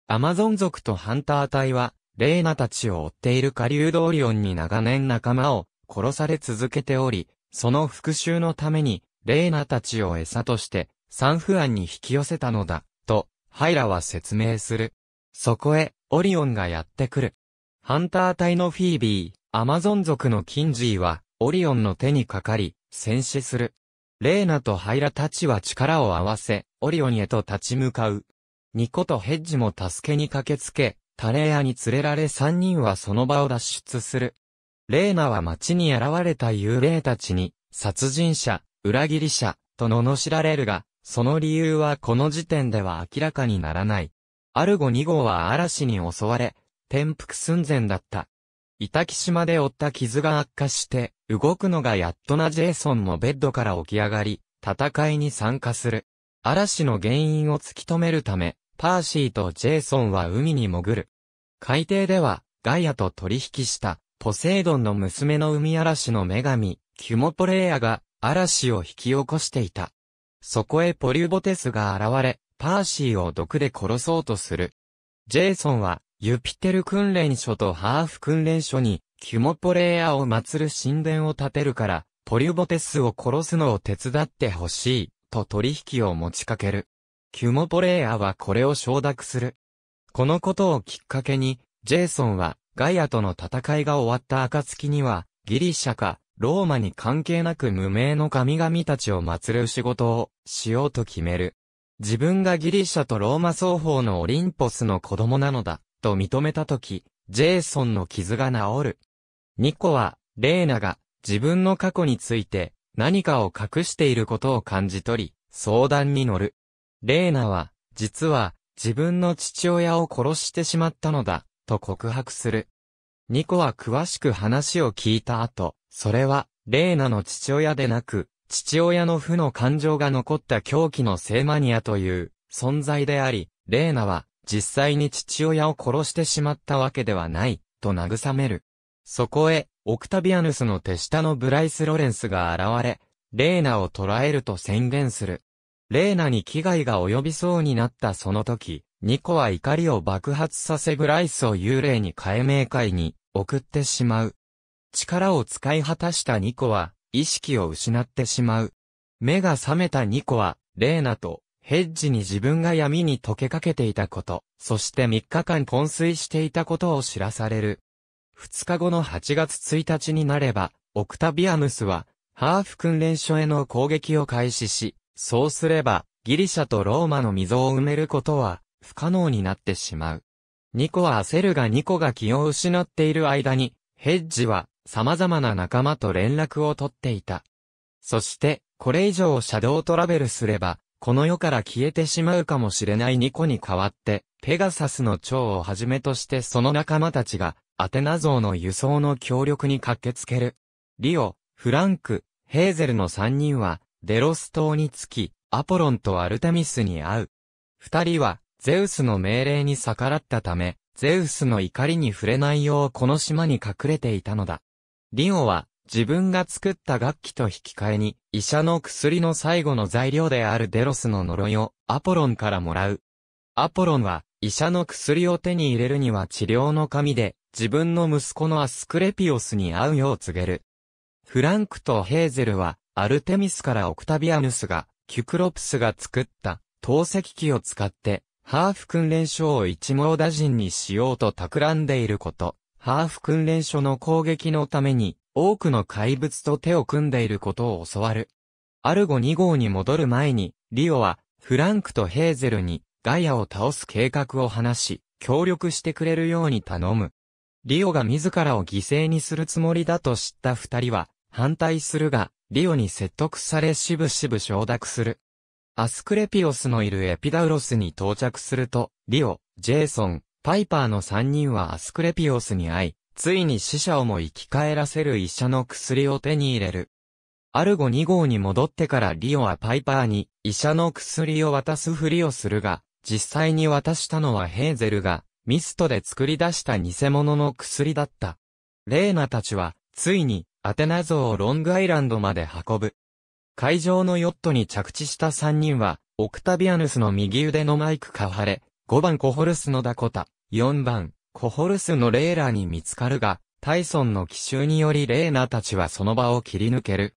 アマゾン族とハンター隊は、レーナたちを追っているカリュードーリオンに長年仲間を殺され続けており、その復讐のために、レーナたちを餌として、サンフアンに引き寄せたのだ、と、ハイラは説明する。そこへ、オリオンがやってくる。ハンター隊のフィービー、アマゾン族のキンジーは、オリオンの手にかかり、戦死する。レーナとハイラたちは力を合わせ、オリオンへと立ち向かう。ニコとヘッジも助けに駆けつけ、タレヤに連れられ三人はその場を脱出する。レーナは街に現れた幽霊たちに、殺人者、裏切り者、と罵られるが、その理由はこの時点では明らかにならない。アルゴ2号は嵐に襲われ、転覆寸前だった。イタキ島で負った傷が悪化して、動くのがやっとなジェイソンもベッドから起き上がり、戦いに参加する。嵐の原因を突き止めるため、パーシーとジェイソンは海に潜る。海底では、ガイアと取引した、ポセイドンの娘の海嵐の女神、キュモポレイアが、嵐を引き起こしていた。そこへポリュボテスが現れ、パーシーを毒で殺そうとする。ジェイソンは、ユピテル訓練所とハーフ訓練所にキュモポレーアを祀る神殿を建てるから、ポリュボテスを殺すのを手伝ってほしい、と取引を持ちかける。キュモポレーアはこれを承諾する。このことをきっかけに、ジェイソンは、ガイアとの戦いが終わった暁には、ギリシャか、ローマに関係なく無名の神々たちを祀る仕事を、しようと決める。自分がギリシャとローマ双方のオリンポスの子供なのだ、と認めたとき、ジェイソンの傷が治る。ニコは、レーナが自分の過去について何かを隠していることを感じ取り、相談に乗る。レーナは、実は自分の父親を殺してしまったのだ、と告白する。ニコは詳しく話を聞いた後、それは、レーナの父親でなく、父親の負の感情が残った狂気の聖マニアという存在であり、レーナは実際に父親を殺してしまったわけではない、と慰める。そこへ、オクタビアヌスの手下のブライス・ロレンスが現れ、レーナを捕らえると宣言する。レーナに危害が及びそうになったその時、ニコは怒りを爆発させブライスを幽霊に解明会に送ってしまう。力を使い果たしたニコは意識を失ってしまう。目が覚めたニコは、レーナとヘッジに自分が闇に溶けかけていたこと、そして3日間昏睡していたことを知らされる。2日後の8月1日になれば、オクタビアヌスは、ハーフ訓練所への攻撃を開始し、そうすれば、ギリシャとローマの溝を埋めることは、不可能になってしまう。ニコは焦るがニコが気を失っている間に、ヘッジは、様々な仲間と連絡を取っていた。そして、これ以上シャドウトラベルすれば、この世から消えてしまうかもしれないニコに代わって、ペガサスの蝶をはじめとしてその仲間たちが、アテナ像の輸送の協力に駆けつける。リオ、フランク、ヘーゼルの3人は、デロス島に着き、アポロンとアルテミスに会う。二人は、ゼウスの命令に逆らったため、ゼウスの怒りに触れないようこの島に隠れていたのだ。リオは、自分が作った楽器と引き換えに、医者の薬の最後の材料であるデロスの呪いをアポロンからもらう。アポロンは、医者の薬を手に入れるには治療の神で、自分の息子のアスクレピオスに会うよう告げる。フランクとヘーゼルは、アルテミスからオクタビアヌスが、キュクロプスが作った、透析機を使って、ハーフ訓練所を一網打尽にしようと企んでいること、ハーフ訓練所の攻撃のために、多くの怪物と手を組んでいることを教わる。アルゴ2号に戻る前に、リオは、フランクとヘーゼルに、ガイアを倒す計画を話し、協力してくれるように頼む。リオが自らを犠牲にするつもりだと知った二人は、反対するが、リオに説得されしぶしぶ承諾する。アスクレピオスのいるエピダウロスに到着すると、リオ、ジェイソン、パイパーの三人はアスクレピオスに会い、ついに死者をも生き返らせる医者の薬を手に入れる。アルゴ2号に戻ってからリオはパイパーに医者の薬を渡すふりをするが、実際に渡したのはヘーゼルがミストで作り出した偽物の薬だった。レーナたちは、ついにアテナ像をロングアイランドまで運ぶ。会場のヨットに着地した3人は、オクタビアヌスの右腕のマイクカハレ、5番コホルスのダコタ、4番コホルスのレーラに見つかるが、タイソンの奇襲によりレーナたちはその場を切り抜ける。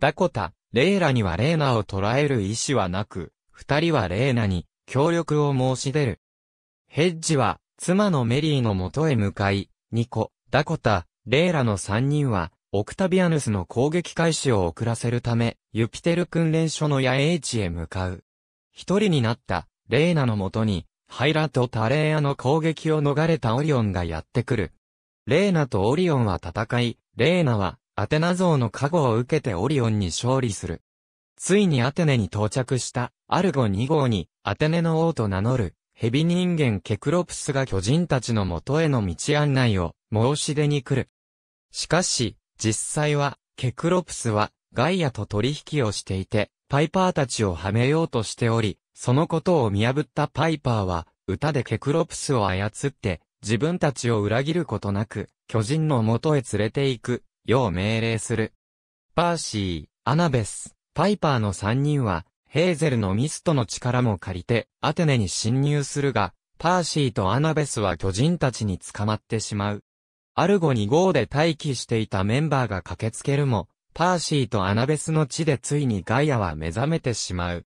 ダコタ、レーラにはレーナを捕らえる意志はなく、二人はレーナに協力を申し出る。ヘッジは、妻のメリーの元へ向かい、ニコ、ダコタ、レーラの三人は、オクタビアヌスの攻撃開始を遅らせるため、ユピテル訓練所の野営地へ向かう。一人になった、レーナのもとに、ハイラとタレーアの攻撃を逃れたオリオンがやってくる。レーナとオリオンは戦い、レーナはアテナ像の加護を受けてオリオンに勝利する。ついにアテネに到着したアルゴ2号にアテネの王と名乗るヘビ人間ケクロプスが巨人たちの元への道案内を申し出に来る。しかし、実際はケクロプスはガイアと取引をしていて、パイパーたちをはめようとしており、そのことを見破ったパイパーは、歌でケクロプスを操って、自分たちを裏切ることなく、巨人の元へ連れて行く、よう命令する。パーシー、アナベス、パイパーの3人は、ヘーゼルのミストの力も借りて、アテネに侵入するが、パーシーとアナベスは巨人たちに捕まってしまう。アルゴ2号で待機していたメンバーが駆けつけるも、パーシーとアナベスの地でついにガイアは目覚めてしまう。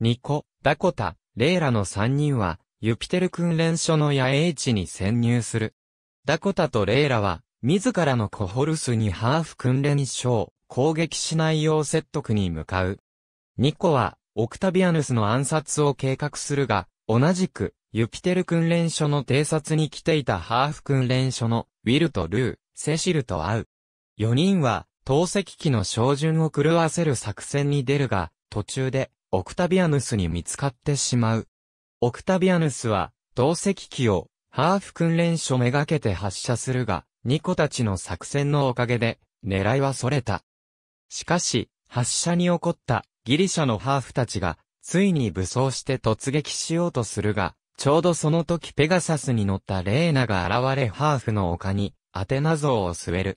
ニコ、ダコタ、レイラの3人は、ユピテル訓練所の野営地に潜入する。ダコタとレイラは、自らのコホルスにハーフ訓練所を攻撃しないよう説得に向かう。ニコは、オクタビアヌスの暗殺を計画するが、同じく、ユピテル訓練所の偵察に来ていたハーフ訓練所のウィルとルー、セシルと会う。4人は、投石機の照準を狂わせる作戦に出るが、途中でオクタビアヌスに見つかってしまう。オクタビアヌスは、投石機を、ハーフ訓練所めがけて発射するが、ニコたちの作戦のおかげで、狙いは逸れた。しかし、発射に起こったギリシャのハーフたちが、ついに武装して突撃しようとするが、ちょうどその時ペガサスに乗ったレーナが現れハーフの丘にアテナ像を据える。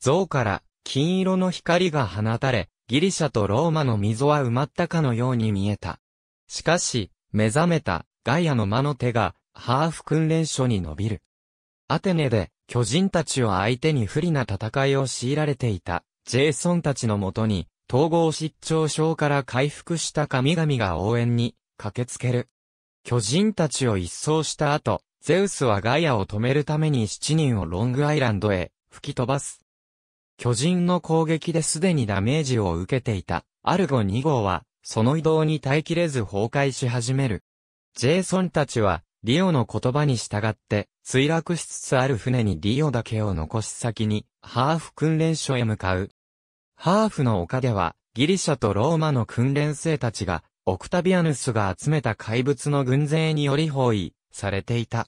像から金色の光が放たれ、ギリシャとローマの溝は埋まったかのように見えた。しかし、目覚めたガイアの魔の手が、ハーフ訓練所に伸びる。アテネで巨人たちを相手に不利な戦いを強いられていたジェイソンたちのもとに統合失調症から回復した神々が応援に駆けつける。巨人たちを一掃した後、ゼウスはガイアを止めるために7人をロングアイランドへ吹き飛ばす。巨人の攻撃ですでにダメージを受けていた、アルゴ2号は、その移動に耐えきれず崩壊し始める。ジェイソンたちは、リオの言葉に従って、墜落しつつある船にリオだけを残し先に、ハーフ訓練所へ向かう。ハーフの丘では、ギリシャとローマの訓練生たちが、オクタビアヌスが集めた怪物の軍勢により包囲、されていた。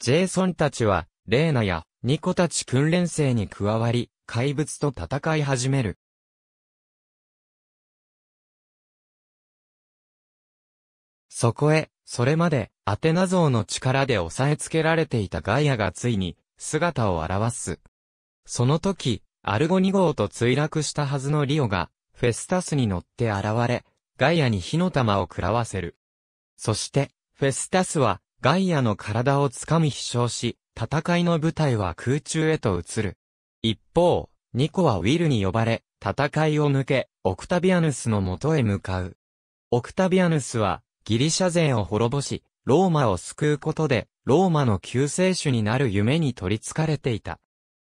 ジェイソンたちは、レーナやニコたち訓練生に加わり、怪物と戦い始める。そこへ、それまで、アテナ像の力で押さえつけられていたガイアがついに、姿を現す。その時、アルゴニ号と墜落したはずのリオが、フェスタスに乗って現れ、ガイアに火の玉を食らわせる。そして、フェスタスは、ガイアの体をつかみ飛翔し、戦いの舞台は空中へと移る。一方、ニコはウィルに呼ばれ、戦いを抜け、オクタビアヌスの元へ向かう。オクタビアヌスは、ギリシャ勢を滅ぼし、ローマを救うことで、ローマの救世主になる夢に取りつかれていた。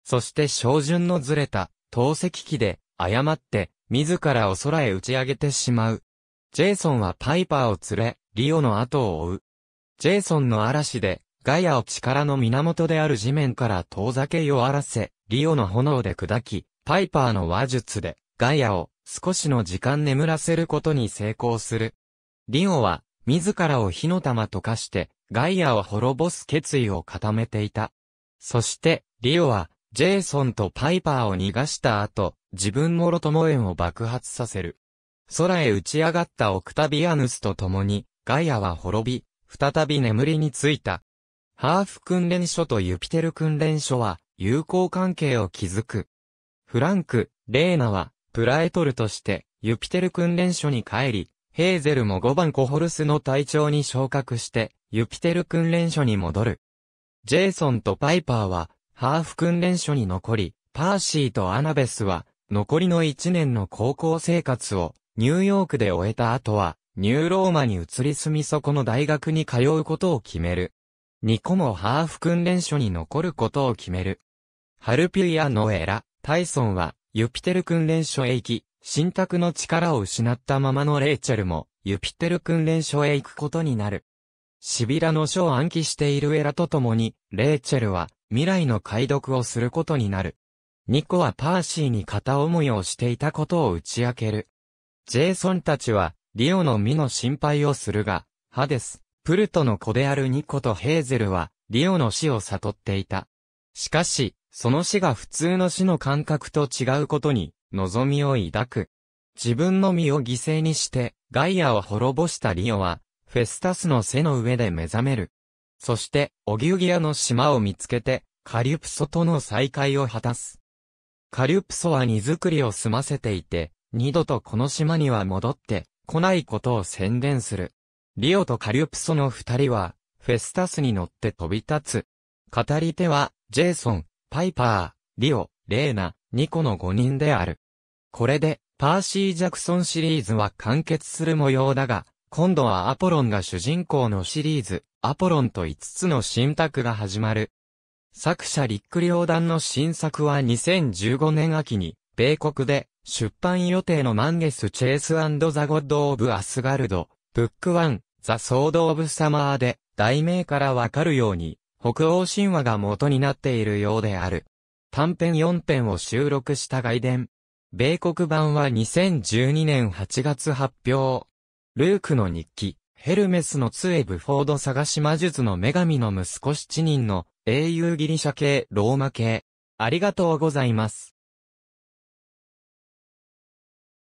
そして照準のずれた、投石機で、誤って、自らを空へ打ち上げてしまう。ジェイソンはパイパーを連れ、リオの後を追う。ジェイソンの嵐で、ガイアを力の源である地面から遠ざけ弱らせ、リオの炎で砕き、パイパーの話術で、ガイアを少しの時間眠らせることに成功する。リオは、自らを火の玉と化して、ガイアを滅ぼす決意を固めていた。そして、リオは、ジェイソンとパイパーを逃がした後、自分もろとも園を爆発させる。空へ打ち上がったオクタビアヌスと共に、ガイアは滅び、再び眠りについた。ハーフ訓練所とユピテル訓練所は、友好関係を築く。フランク、レーナは、プラエトルとして、ユピテル訓練所に帰り、ヘーゼルも5番コホルスの隊長に昇格して、ユピテル訓練所に戻る。ジェイソンとパイパーは、ハーフ訓練所に残り、パーシーとアナベスは、残りの1年の高校生活を、ニューヨークで終えた後は、ニューローマに移り住みそこの大学に通うことを決める。ニコもハーフ訓練所に残ることを決める。ハルピュイア・ノエラ、タイソンは、ユピテル訓練所へ行き、神託の力を失ったままのレイチェルも、ユピテル訓練所へ行くことになる。シビラの書を暗記しているエラと共に、レイチェルは、未来の解読をすることになる。ニコはパーシーに片思いをしていたことを打ち明ける。ジェイソンたちは、リオの身の心配をするが、ハデス、プルトの子であるニコとヘーゼルは、リオの死を悟っていた。しかし、その死が普通の死の感覚と違うことに、望みを抱く。自分の身を犠牲にして、ガイアを滅ぼしたリオは、フェスタスの背の上で目覚める。そして、オギュギアの島を見つけて、カリュプソとの再会を果たす。カリュプソは荷造りを済ませていて、二度とこの島には戻って来ないことを宣言する。リオとカリュプソの二人は、フェスタスに乗って飛び立つ。語り手は、ジェイソン、パイパー、リオ、レーナ、ニコの5人である。これで、パーシー・ジャクソンシリーズは完結する模様だが、今度はアポロンが主人公のシリーズ、アポロンと5つの新作が始まる。作者リック・リョーダンの新作は2015年秋に、米国で出版予定のマンゲス・チェイスザ・ゴッド・オブ・アスガルド、ブックワン、ザ・ソード・オブ・サマーで、題名からわかるように、北欧神話が元になっているようである。短編4編を収録した外伝。米国版は2012年8月発表。ルークの日記、ヘルメスの杖ブフォード探し魔術の女神の息子7人の英雄ギリシャ系ローマ系。ありがとうございます。